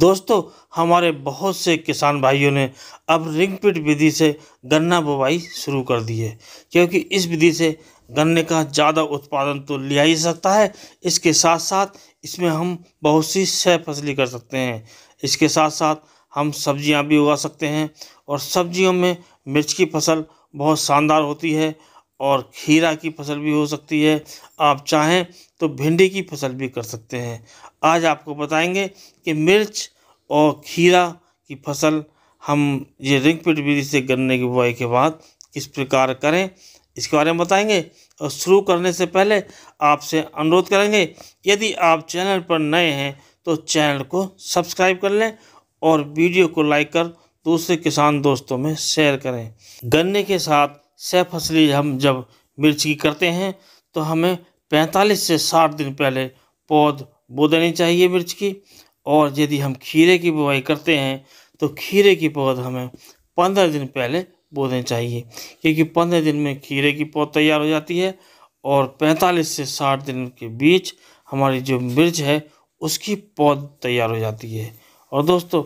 दोस्तों हमारे बहुत से किसान भाइयों ने अब रिंग पिट विधि से गन्ना बुवाई शुरू कर दी है क्योंकि इस विधि से गन्ने का ज़्यादा उत्पादन तो लिया ही सकता है इसके साथ साथ इसमें हम बहुत सी सह फसली कर सकते हैं इसके साथ साथ हम सब्जियां भी उगा सकते हैं और सब्जियों में मिर्च की फसल बहुत शानदार होती है और खीरा की फसल भी हो सकती है आप चाहें तो भिंडी की फसल भी कर सकते हैं आज आपको बताएंगे कि मिर्च और खीरा की फसल हम ये रिंग पिट विधि से गन्ने की बुआई के बाद किस प्रकार करें इसके बारे में बताएंगे और शुरू करने से पहले आपसे अनुरोध करेंगे यदि आप चैनल पर नए हैं तो चैनल को सब्सक्राइब कर लें और वीडियो को लाइक कर दूसरे किसान दोस्तों में शेयर करें गन्ने के साथ सह फसली हम जब मिर्च की करते हैं तो हमें 45 से 60 दिन पहले पौध बो देनी चाहिए मिर्च की और यदि हम खीरे की बुआई करते हैं तो खीरे की पौध हमें 15 दिन पहले बो देनी चाहिए क्योंकि 15 दिन में खीरे की पौध तैयार हो जाती है और 45 से 60 दिन के बीच हमारी जो मिर्च है उसकी पौध तैयार हो जाती है और दोस्तों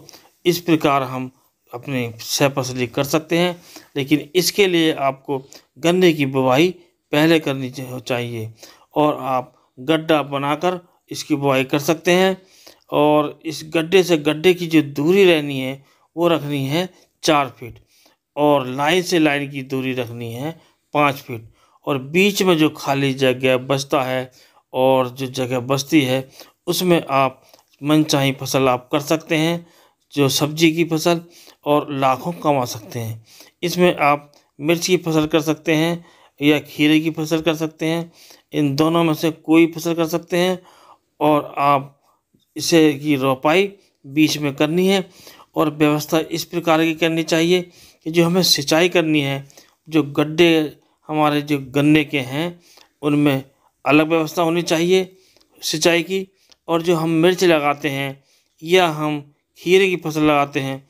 इस प्रकार हम अपने सह फसली कर सकते हैं लेकिन इसके लिए आपको गन्ने की बुवाई पहले करनी चाहिए और आप गड्ढा बनाकर इसकी बुआई कर सकते हैं और इस गड्ढे से गड्ढे की जो दूरी रहनी है वो रखनी है चार फीट और लाइन से लाइन की दूरी रखनी है पाँच फीट और बीच में जो खाली जगह बचता है और जो जगह बचती है उसमें आप मनचाही फसल आप कर सकते हैं जो सब्जी की फसल और लाखों कमा सकते हैं इसमें आप मिर्च की फसल कर सकते हैं या खीरे की फसल कर सकते हैं इन दोनों में से कोई फसल कर सकते हैं और आप इसे की रोपाई बीच में करनी है और व्यवस्था इस प्रकार की करनी चाहिए कि जो हमें सिंचाई करनी है जो गड्ढे हमारे जो गन्ने के हैं उनमें अलग व्यवस्था होनी चाहिए सिंचाई की और जो हम मिर्च लगाते हैं या हम खीरे की फसल लगाते हैं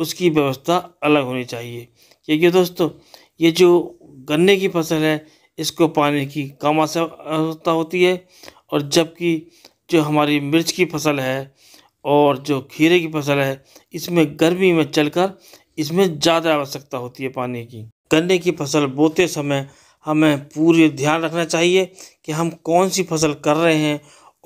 उसकी व्यवस्था अलग होनी चाहिए क्योंकि दोस्तों ये जो गन्ने की फसल है इसको पानी की कम आवश्यकता होती है और जबकि जो हमारी मिर्च की फसल है और जो खीरे की फसल है इसमें गर्मी में चलकर इसमें ज़्यादा आवश्यकता होती है पानी की गन्ने की फसल बोते समय हमें पूरे ध्यान रखना चाहिए कि हम कौन सी फसल कर रहे हैं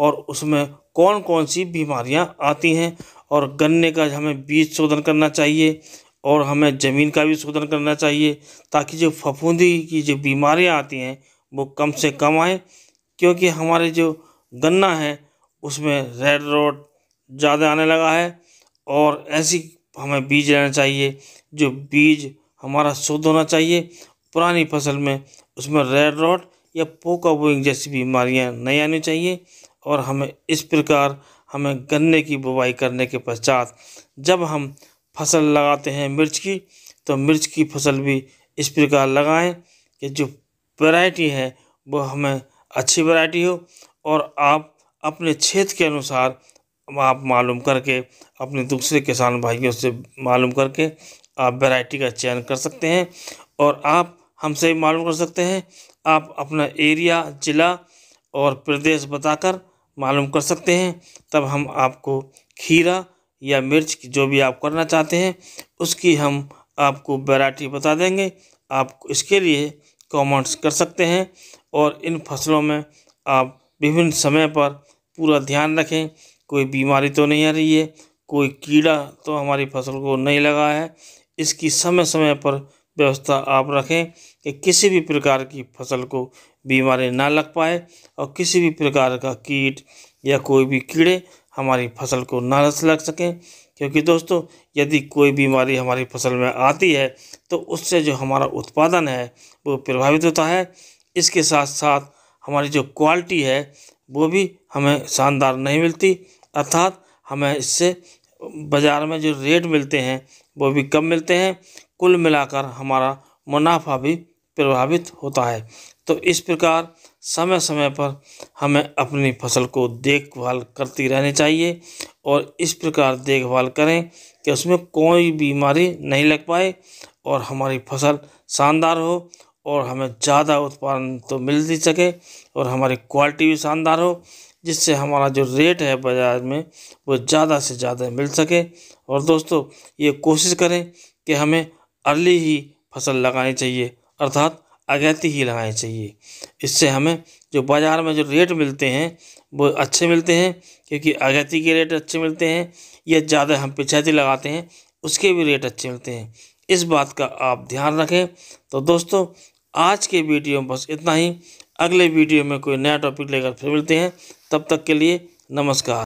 और उसमें कौन कौन सी बीमारियां आती हैं और गन्ने का हमें बीज शोधन करना चाहिए और हमें ज़मीन का भी शोधन करना चाहिए ताकि जो फफूंदी की जो बीमारियां आती हैं वो कम से कम आए क्योंकि हमारे जो गन्ना है उसमें रेड रोड ज़्यादा आने लगा है और ऐसी हमें बीज लेना चाहिए जो बीज हमारा शुद्ध होना चाहिए पुरानी फसल में उसमें रेड रोड या पोका बोइंग जैसी बीमारियां नहीं आनी चाहिए और हमें इस प्रकार हमें गन्ने की बुवाई करने के पश्चात जब हम फसल लगाते हैं मिर्च की तो मिर्च की फसल भी इस प्रकार लगाएं कि जो वैरायटी है वो हमें अच्छी वैरायटी हो और आप अपने क्षेत्र के अनुसार आप मालूम करके अपने दूसरे किसान भाइयों से मालूम करके आप वैरायटी का चयन कर सकते हैं और आप हमसे मालूम कर सकते हैं आप अपना एरिया ज़िला और प्रदेश बताकर मालूम कर सकते हैं तब हम आपको खीरा या मिर्च की जो भी आप करना चाहते हैं उसकी हम आपको वैरायटी बता देंगे आप इसके लिए कमेंट्स कर सकते हैं और इन फसलों में आप विभिन्न समय पर पूरा ध्यान रखें कोई बीमारी तो नहीं आ रही है कोई कीड़ा तो हमारी फसल को नहीं लगा है इसकी समय समय पर व्यवस्था आप रखें कि किसी भी प्रकार की फसल को बीमारी ना लग पाए और किसी भी प्रकार का कीट या कोई भी कीड़े हमारी फसल को ना लग सकें क्योंकि दोस्तों यदि कोई बीमारी हमारी फसल में आती है तो उससे जो हमारा उत्पादन है वो प्रभावित होता है इसके साथ साथ हमारी जो क्वालिटी है वो भी हमें शानदार नहीं मिलती अर्थात हमें इससे बाज़ार में जो रेट मिलते हैं वो भी कम मिलते हैं कुल मिलाकर हमारा मुनाफा भी प्रभावित होता है तो इस प्रकार समय समय पर हमें अपनी फसल को देखभाल करती रहनी चाहिए और इस प्रकार देखभाल करें कि उसमें कोई बीमारी नहीं लग पाए और हमारी फसल शानदार हो और हमें ज़्यादा उत्पादन तो मिल ही सके और हमारी क्वालिटी भी शानदार हो जिससे हमारा जो रेट है बाज़ार में वो ज़्यादा से ज़्यादा मिल सके और दोस्तों ये कोशिश करें कि हमें अर्ली ही फसल लगानी चाहिए अर्थात अगैती ही लगानी चाहिए इससे हमें जो बाज़ार में जो रेट मिलते हैं वो अच्छे मिलते हैं क्योंकि अगैती के रेट अच्छे मिलते हैं या ज़्यादा हम पिछैती लगाते हैं उसके भी रेट अच्छे मिलते हैं इस बात का आप ध्यान रखें तो दोस्तों आज के वीडियो में बस इतना ही अगले वीडियो में कोई नया टॉपिक लेकर फिर मिलते हैं तब तक के लिए नमस्कार